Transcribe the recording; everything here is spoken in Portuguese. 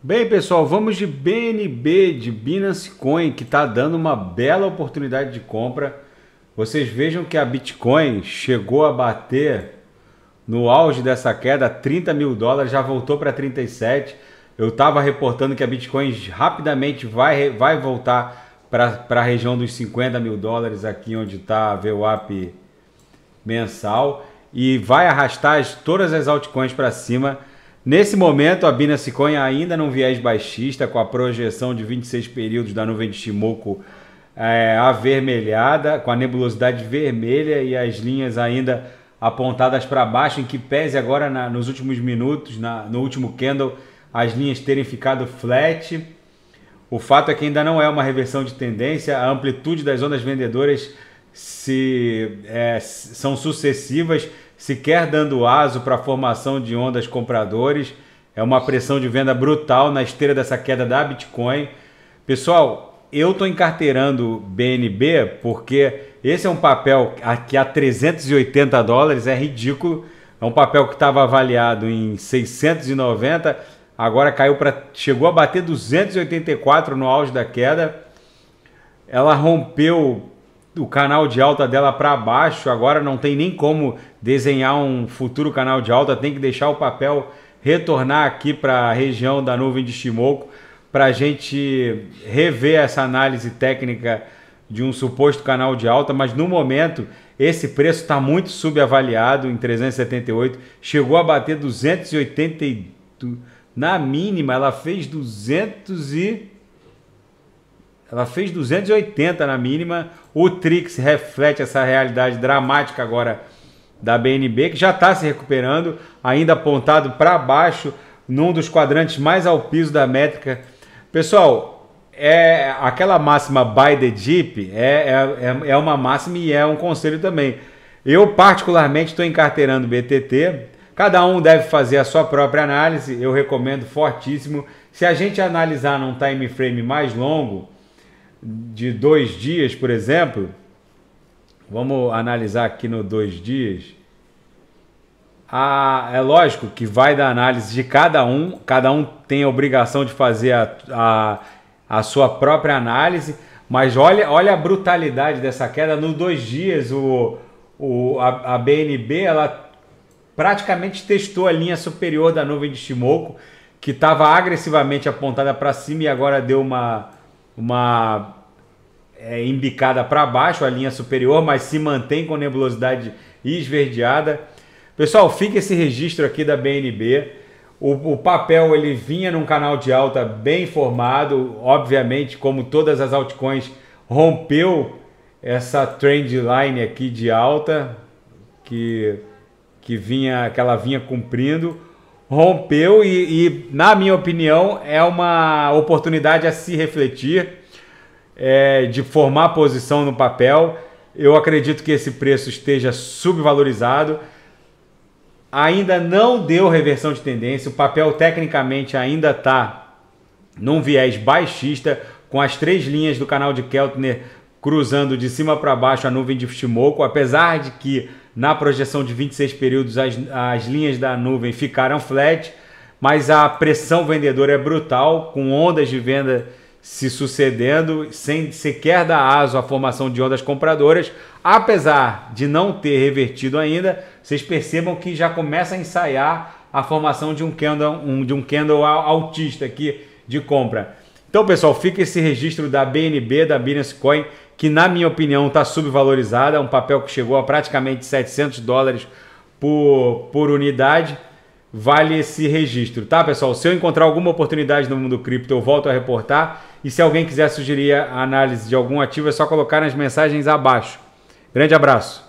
Bem, pessoal, vamos de BNB de Binance Coin, que está dando uma bela oportunidade de compra. Vocês vejam que a Bitcoin chegou a bater no auge dessa queda 30 mil dólares, já voltou para 37. Eu estava reportando que a Bitcoin rapidamente vai, vai voltar para a região dos 50 mil dólares, aqui onde está a VWAP mensal, e vai arrastar todas as altcoins para cima. Nesse momento, a Bina Ciconha ainda num viés baixista, com a projeção de 26 períodos da nuvem de Shimoku é, avermelhada, com a nebulosidade vermelha e as linhas ainda apontadas para baixo, em que pese agora na, nos últimos minutos, na, no último candle, as linhas terem ficado flat. O fato é que ainda não é uma reversão de tendência, a amplitude das ondas vendedoras se é, são sucessivas sequer dando aso para a formação de ondas compradores. É uma pressão de venda brutal na esteira dessa queda da Bitcoin. Pessoal, eu estou encarteirando BNB porque esse é um papel que a 380 dólares é ridículo. É um papel que estava avaliado em 690, agora caiu para chegou a bater 284 no auge da queda. Ela rompeu o canal de alta dela para baixo. Agora não tem nem como desenhar um futuro canal de alta, tem que deixar o papel retornar aqui para a região da nuvem de Shimoku para a gente rever essa análise técnica de um suposto canal de alta, mas no momento esse preço está muito subavaliado em 378, chegou a bater 280 na mínima, ela fez 200 e ela fez 280 na mínima. O Trix reflete essa realidade dramática agora da BNB, que já está se recuperando, ainda apontado para baixo, num dos quadrantes mais ao piso da métrica. Pessoal, é aquela máxima by the deep é, é, é, é uma máxima e é um conselho também. Eu, particularmente, estou encarteirando BTT. Cada um deve fazer a sua própria análise. Eu recomendo fortíssimo. Se a gente analisar num time frame mais longo, de dois dias, por exemplo, vamos analisar aqui no dois dias. Ah, é lógico que vai da análise de cada um, cada um tem a obrigação de fazer a, a, a sua própria análise, mas olha, olha a brutalidade dessa queda. No dois dias, o, o, a, a BNB ela praticamente testou a linha superior da nuvem de Shimoku, que estava agressivamente apontada para cima e agora deu uma, uma é, embicada para baixo, a linha superior, mas se mantém com nebulosidade esverdeada. Pessoal, fica esse registro aqui da BNB. O, o, papel ele vinha num canal de alta bem formado, obviamente, como todas as altcoins, rompeu essa trend line aqui de alta que, que, vinha, que ela vinha cumprindo rompeu e, e, na minha opinião, é uma oportunidade a se refletir, é, de formar posição no papel. Eu acredito que esse preço esteja subvalorizado. Ainda não deu reversão de tendência. O papel tecnicamente ainda está num viés baixista, com as três linhas do canal de Keltner cruzando de cima para baixo a nuvem de Shimoku, apesar de que na projeção de 26 períodos as, as linhas da nuvem ficaram flat, mas a pressão vendedora é brutal, com ondas de venda se sucedendo, sem sequer dar aso à formação de ondas compradoras, apesar de não ter revertido ainda, vocês percebam que já começa a ensaiar a formação de um candle, um, de um candle altista aqui de compra. Então, pessoal, fica esse registro da BNB, da Binance Coin, que na minha opinião está subvalorizada, é um papel que chegou a praticamente 700 dólares por, por unidade, vale esse registro, tá pessoal? Se eu encontrar alguma oportunidade no mundo cripto, eu volto a reportar e se alguém quiser sugerir a análise de algum ativo, é só colocar nas mensagens abaixo. Grande abraço!